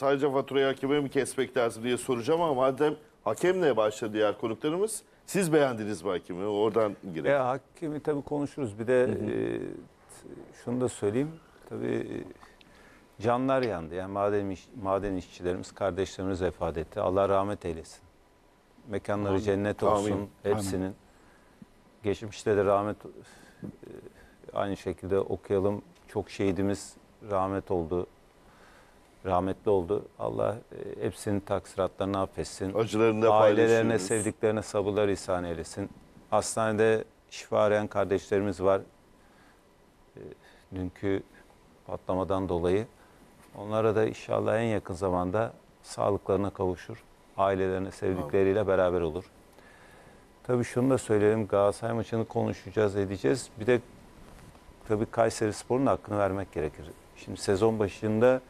sadece faturayı hakeme mi kesmek lazım diye soracağım ama madem hakemle başladı diğer konuklarımız. Siz beğendiniz mi hakemi? Oradan girelim. Ya hakemi tabii konuşuruz. Bir de e, şunu da söyleyeyim. Tabii e, canlar yandı. Yani maden, iş- maden işçilerimiz, kardeşlerimiz vefat etti. Allah rahmet eylesin. Mekanları cennet olsun Amin. hepsinin. Geçmişte de rahmet e, aynı şekilde okuyalım. Çok şehidimiz rahmet oldu rahmetli oldu. Allah e, hepsinin taksiratlarını affetsin. Acılarını Ailelerine, sevdiklerine sabırlar ihsan eylesin. Hastanede şifa arayan kardeşlerimiz var. E, dünkü patlamadan dolayı. Onlara da inşallah en yakın zamanda sağlıklarına kavuşur. Ailelerine, sevdikleriyle beraber olur. Tabii şunu da söyleyelim. Galatasaray maçını konuşacağız, edeceğiz. Bir de tabii Kayseri Spor'un hakkını vermek gerekir. Şimdi sezon başında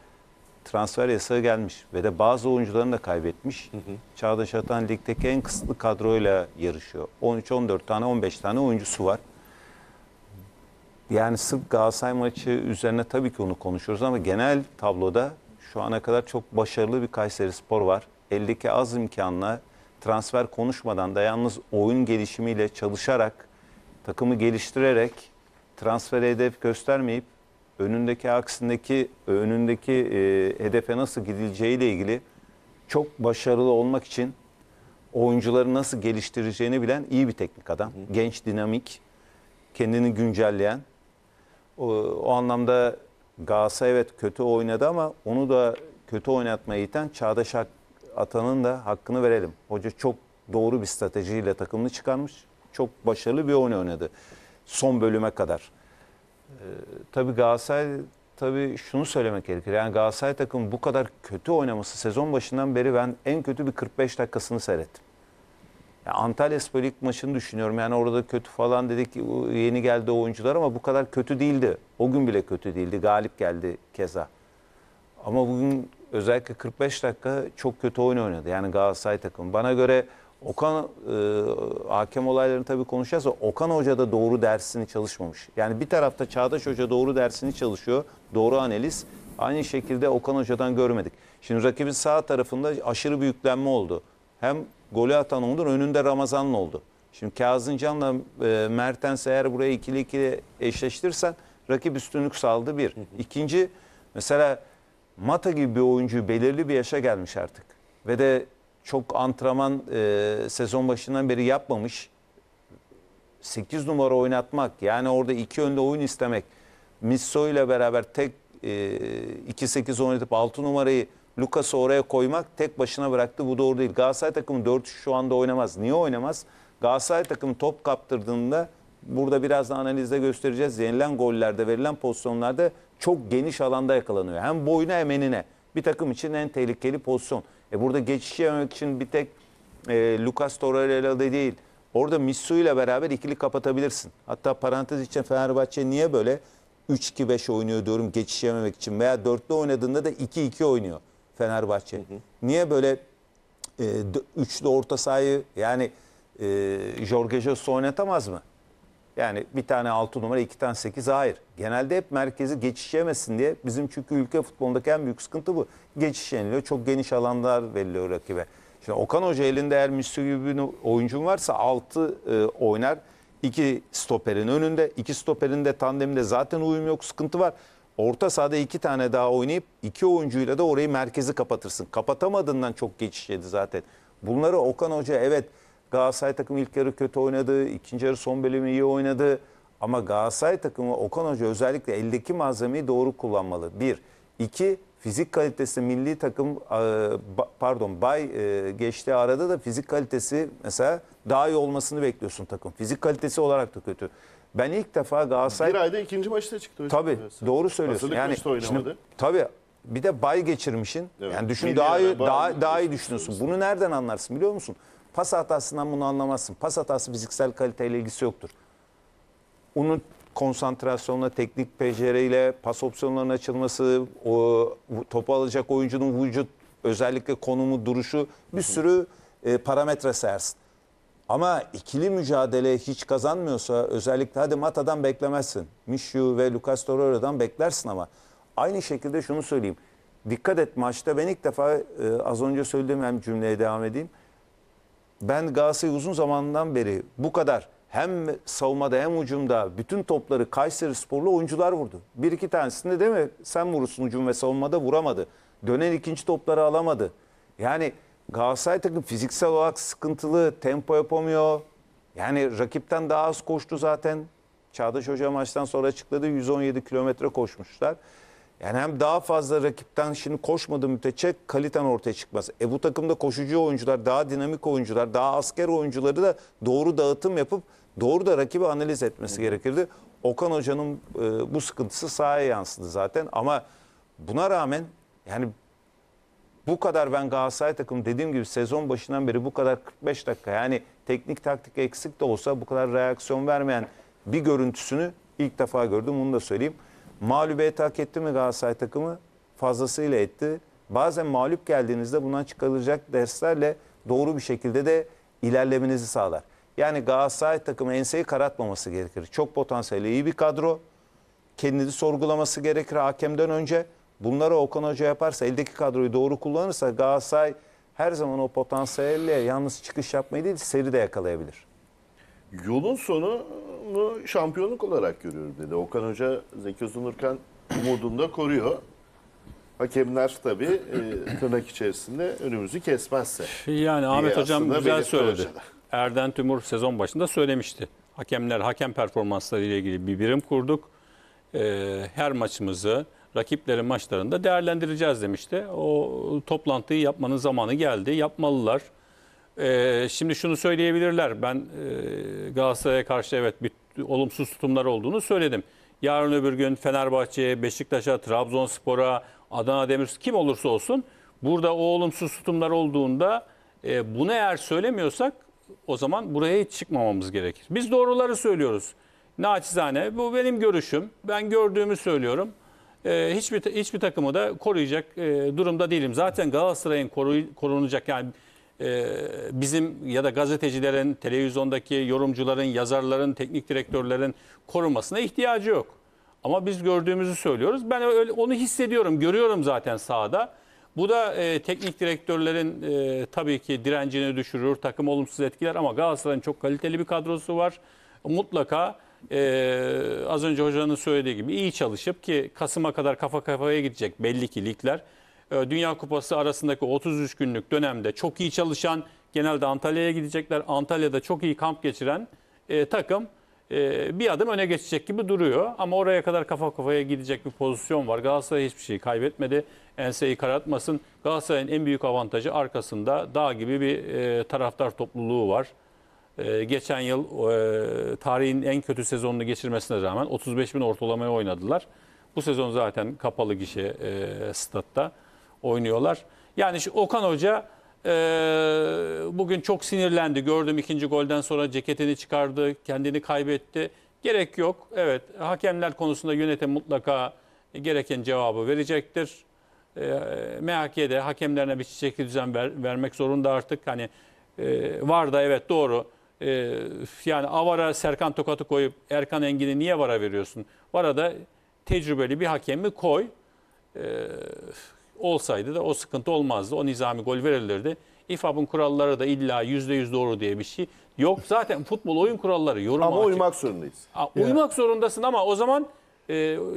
transfer yasağı gelmiş ve de bazı oyuncularını da kaybetmiş. Hı hı. Çağdaş Atan ligdeki en kısıtlı kadroyla yarışıyor. 13-14 tane 15 tane oyuncusu var. Yani sırf Galatasaray maçı üzerine tabii ki onu konuşuyoruz ama genel tabloda şu ana kadar çok başarılı bir Kayseri Spor var. Eldeki az imkanla transfer konuşmadan da yalnız oyun gelişimiyle çalışarak, takımı geliştirerek transfer hedef göstermeyip önündeki aksindeki önündeki e, hedefe nasıl gidileceğiyle ilgili çok başarılı olmak için oyuncuları nasıl geliştireceğini bilen iyi bir teknik adam. Hı. Genç, dinamik, kendini güncelleyen. O, o anlamda Galatasaray evet kötü oynadı ama onu da kötü oynatmaya iten Çağdaş Atan'ın da hakkını verelim. Hoca çok doğru bir stratejiyle takımını çıkarmış. Çok başarılı bir oyun oynadı. Son bölüme kadar. E, tabii Galatasaray tabii şunu söylemek gerekir. Yani Galatasaray takım bu kadar kötü oynaması sezon başından beri ben en kötü bir 45 dakikasını seyrettim. Yani Antalya Spor ilk maçını düşünüyorum. Yani orada kötü falan dedik yeni geldi oyuncular ama bu kadar kötü değildi. O gün bile kötü değildi. Galip geldi keza. Ama bugün özellikle 45 dakika çok kötü oyun oynadı. Yani Galatasaray takımı. Bana göre Okan e, hakem olaylarını tabii konuşacağız ama Okan Hoca da doğru dersini çalışmamış. Yani bir tarafta Çağdaş Hoca doğru dersini çalışıyor. Doğru analiz. Aynı şekilde Okan Hoca'dan görmedik. Şimdi rakibin sağ tarafında aşırı büyüklenme oldu. Hem golü atan Onur önünde Ramazan'la oldu. Şimdi Kazımcan'la e, Mertens eğer buraya ikili ikili eşleştirsen rakip üstünlük sağladı bir. İkinci mesela Mata gibi bir oyuncu belirli bir yaşa gelmiş artık. Ve de çok antrenman e, sezon başından beri yapmamış. 8 numara oynatmak yani orada iki önde oyun istemek. Misso ile beraber tek e, 2-8 oynatıp 6 numarayı Lucas'ı oraya koymak tek başına bıraktı. Bu doğru değil. Galatasaray takımı 4 şu anda oynamaz. Niye oynamaz? Galatasaray takımı top kaptırdığında burada biraz birazdan analizde göstereceğiz. Yenilen gollerde, verilen pozisyonlarda çok geniş alanda yakalanıyor. Hem boyuna hem enine. Bir takım için en tehlikeli pozisyon. E burada geçiş yemek için bir tek e, Lucas Torreira'da değil. Orada Misu ile beraber ikili kapatabilirsin. Hatta parantez için Fenerbahçe niye böyle 3-2-5 oynuyor diyorum geçiş yememek için veya dörtlü oynadığında da 2-2 oynuyor Fenerbahçe. Hı hı. Niye böyle e, üçlü orta sahayı yani e, Jorge Jesus oynatamaz mı? Yani bir tane 6 numara, iki tane 8 hayır. Genelde hep merkezi geçişemesin diye bizim çünkü ülke futbolundaki en büyük sıkıntı bu. Geçiş yeniliyor. Çok geniş alanlar veriliyor rakibe. Şimdi Okan Hoca elinde eğer Müslü gibi bir oyuncun varsa 6 e, oynar. 2 stoperin önünde. 2 stoperin de tandeminde zaten uyum yok sıkıntı var. Orta sahada iki tane daha oynayıp iki oyuncuyla da orayı merkezi kapatırsın. Kapatamadığından çok geçiş yedi zaten. Bunları Okan Hoca evet Galatasaray takımı ilk yarı kötü oynadı. ikinci yarı son bölümü iyi oynadı. Ama Galatasaray takımı Okan Hoca özellikle eldeki malzemeyi doğru kullanmalı. Bir. iki Fizik kalitesi milli takım e, pardon bay e, geçti arada da fizik kalitesi mesela daha iyi olmasını bekliyorsun takım. Fizik kalitesi olarak da kötü. Ben ilk defa Galatasaray... Bir ayda ikinci maçta çıktı. Tabii doğru söylüyorsun. Hazırlık yani, Şimdi, tabii bir de bay geçirmişin. Evet. Yani düşün daha daha, daha iyi düşünüyorsun. Bunu nereden anlarsın biliyor musun? Pas hatasından bunu anlamazsın. Pas hatası fiziksel kaliteyle ilgisi yoktur. Onun konsantrasyonla, teknik beceriyle, pas opsiyonlarının açılması, o topu alacak oyuncunun vücut özellikle konumu, duruşu bir sürü e, parametre sayarsın. Ama ikili mücadele hiç kazanmıyorsa özellikle hadi Mata'dan beklemezsin. Mişyu ve Lucas Torreira'dan beklersin ama aynı şekilde şunu söyleyeyim. Dikkat et maçta ben ilk defa e, az önce söylediğim hem cümleye devam edeyim ben Galatasaray'ı uzun zamandan beri bu kadar hem savunmada hem ucumda bütün topları Kayseri sporlu oyuncular vurdu. Bir iki tanesinde değil mi sen vurursun ucum ve savunmada vuramadı. Dönen ikinci topları alamadı. Yani Galatasaray takım fiziksel olarak sıkıntılı, tempo yapamıyor. Yani rakipten daha az koştu zaten. Çağdaş Hoca maçtan sonra açıkladı 117 kilometre koşmuşlar. Yani hem daha fazla rakipten şimdi koşmadığı müddetçe kaliten ortaya çıkmaz. E bu takımda koşucu oyuncular, daha dinamik oyuncular, daha asker oyuncuları da doğru dağıtım yapıp doğru da rakibi analiz etmesi gerekirdi. Okan Hoca'nın e, bu sıkıntısı sahaya yansıdı zaten ama buna rağmen yani bu kadar ben Galatasaray takımı dediğim gibi sezon başından beri bu kadar 45 dakika yani teknik taktik eksik de olsa bu kadar reaksiyon vermeyen bir görüntüsünü ilk defa gördüm onu da söyleyeyim. Mağlubiyet hak etti mi Galatasaray takımı? Fazlasıyla etti. Bazen mağlup geldiğinizde bundan çıkarılacak derslerle doğru bir şekilde de ilerlemenizi sağlar. Yani Galatasaray takımı enseyi karartmaması gerekir. Çok potansiyeli iyi bir kadro. Kendini sorgulaması gerekir hakemden önce. Bunları Okan Hoca yaparsa, eldeki kadroyu doğru kullanırsa Galatasaray her zaman o potansiyelle yalnız çıkış yapmayı değil seri de yakalayabilir yolun sonu mu şampiyonluk olarak görüyorum dedi. Okan Hoca Zeki Uzunurkan umudunu da koruyor. Hakemler tabii e, tırnak içerisinde önümüzü kesmezse. Yani Ahmet Hocam güzel söyledi. hocada. Erden Tümur sezon başında söylemişti. Hakemler, hakem performansları ile ilgili bir birim kurduk. Ee, her maçımızı rakiplerin maçlarında değerlendireceğiz demişti. O toplantıyı yapmanın zamanı geldi. Yapmalılar. Ee, şimdi şunu söyleyebilirler. Ben e, Galatasaray'a karşı evet bir olumsuz tutumlar olduğunu söyledim. Yarın öbür gün Fenerbahçe'ye, Beşiktaş'a, Trabzonspor'a, Adana Demir kim olursa olsun burada o olumsuz tutumlar olduğunda e, bunu eğer söylemiyorsak o zaman buraya hiç çıkmamamız gerekir. Biz doğruları söylüyoruz. Naçizane bu benim görüşüm. Ben gördüğümü söylüyorum. Ee, hiçbir hiçbir takımı da koruyacak e, durumda değilim. Zaten Galatasaray'ın koru, korunacak yani ee, bizim ya da gazetecilerin, televizyondaki yorumcuların, yazarların, teknik direktörlerin korumasına ihtiyacı yok. Ama biz gördüğümüzü söylüyoruz. Ben öyle onu hissediyorum, görüyorum zaten sahada. Bu da e, teknik direktörlerin e, tabii ki direncini düşürür, takım olumsuz etkiler ama Galatasaray'ın çok kaliteli bir kadrosu var. Mutlaka e, az önce hocanın söylediği gibi iyi çalışıp ki Kasım'a kadar kafa kafaya gidecek belli ki ligler. Ee, Dünya Kupası arasındaki 33 günlük dönemde çok iyi çalışan, genelde Antalya'ya gidecekler. Antalya'da çok iyi kamp geçiren e, takım e, bir adım öne geçecek gibi duruyor. Ama oraya kadar kafa kafaya gidecek bir pozisyon var. Galatasaray hiçbir şey kaybetmedi. Enseyi karartmasın. Galatasaray'ın en büyük avantajı arkasında dağ gibi bir e, taraftar topluluğu var. E, geçen yıl e, tarihin en kötü sezonunu geçirmesine rağmen 35 bin ortalamaya oynadılar. Bu sezon zaten kapalı gişe e, statta oynuyorlar. Yani şu Okan Hoca e, bugün çok sinirlendi. Gördüm ikinci golden sonra ceketini çıkardı, kendini kaybetti. Gerek yok. Evet, hakemler konusunda yönetim mutlaka gereken cevabı verecektir. E, MHK'de hakemlerine bir çiçekli düzen ver, vermek zorunda artık. Hani e, var da evet doğru. E, yani Avara Serkan Tokat'ı koyup Erkan Engin'i niye Vara veriyorsun? Vara da tecrübeli bir hakemi koy. E, olsaydı da o sıkıntı olmazdı. O nizami gol verilirdi. İFAB'ın kuralları da illa %100 doğru diye bir şey yok. Zaten futbol oyun kuralları yoruma Ama açık. uymak zorundayız. Aa, uymak zorundasın ama o zaman e,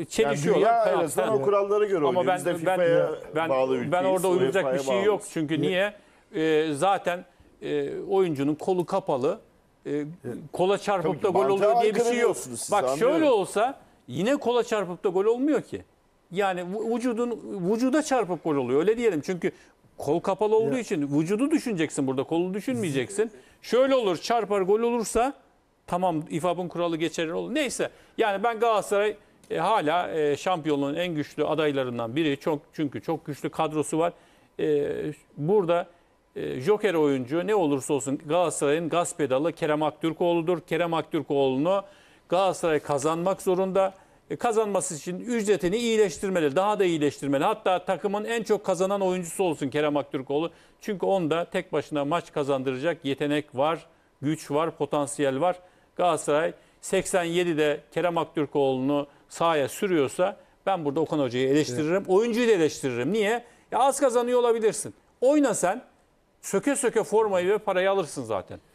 çelişiyorlar. Yani dünya en o kurallara göre ama oynuyor. de FIFA'ya ben, bağlı ülkeyiz. Ben orada uyulacak bir şey yok. Çünkü niye? E, zaten e, oyuncunun kolu kapalı. E, kola çarpıp da gol oluyor diye bir şey yok. Bak şöyle olsa yine kola çarpıp da gol olmuyor ki. Yani vücudun vücuda çarpıp gol oluyor. Öyle diyelim. Çünkü kol kapalı olduğu ya. için vücudu düşüneceksin burada. Kolu düşünmeyeceksin. Şöyle olur. Çarpar gol olursa tamam İFAB'ın kuralı geçerli olur. Neyse. Yani ben Galatasaray e, hala e, şampiyonluğun en güçlü adaylarından biri. Çok çünkü çok güçlü kadrosu var. E, burada e, Joker oyuncu ne olursa olsun Galatasaray'ın gaz pedalı Kerem Aktürkoğlu'dur. Kerem Aktürkoğlu'nu Galatasaray kazanmak zorunda. E, kazanması için ücretini iyileştirmeli, daha da iyileştirmeli. Hatta takımın en çok kazanan oyuncusu olsun Kerem Aktürkoğlu. Çünkü onda tek başına maç kazandıracak yetenek var, güç var, potansiyel var. Galatasaray 87'de Kerem Aktürkoğlu'nu sahaya sürüyorsa ben burada Okan Hoca'yı eleştiririm. Evet. Oyuncuyu da eleştiririm. Niye? Ya az kazanıyor olabilirsin. Oynasan söke söke formayı ve parayı alırsın zaten.